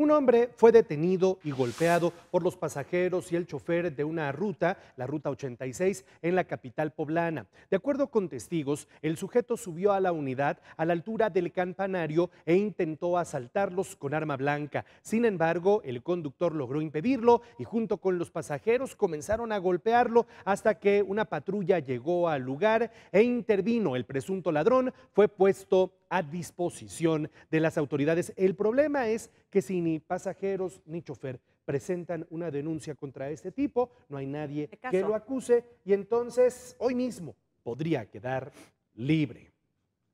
Un hombre fue detenido y golpeado por los pasajeros y el chofer de una ruta, la Ruta 86, en la capital poblana. De acuerdo con testigos, el sujeto subió a la unidad a la altura del campanario e intentó asaltarlos con arma blanca. Sin embargo, el conductor logró impedirlo y junto con los pasajeros comenzaron a golpearlo hasta que una patrulla llegó al lugar e intervino. El presunto ladrón fue puesto a disposición de las autoridades. El problema es que si ni pasajeros ni chofer presentan una denuncia contra este tipo, no hay nadie que lo acuse y entonces hoy mismo podría quedar libre.